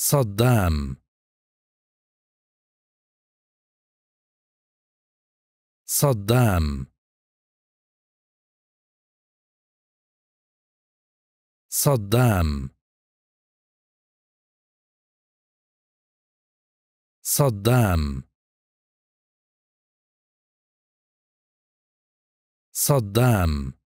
صدام صدام صدام صدام صدام